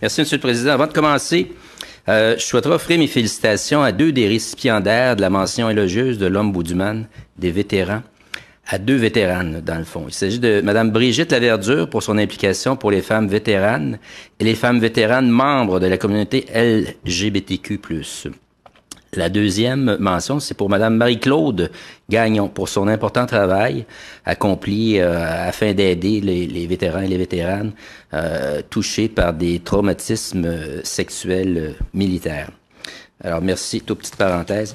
Merci, Monsieur le Président. Avant de commencer, euh, je souhaiterais offrir mes félicitations à deux des récipiendaires de la mention élogieuse de l'homme l'Ombudsman des vétérans, à deux vétéranes, dans le fond. Il s'agit de Mme Brigitte Laverdure pour son implication pour les femmes vétéranes et les femmes vétéranes membres de la communauté LGBTQ+. La deuxième mention, c'est pour Madame Marie-Claude Gagnon pour son important travail accompli euh, afin d'aider les, vétérans et les vétéranes euh, touchés par des traumatismes sexuels euh, militaires. Alors merci, toute petite parenthèse.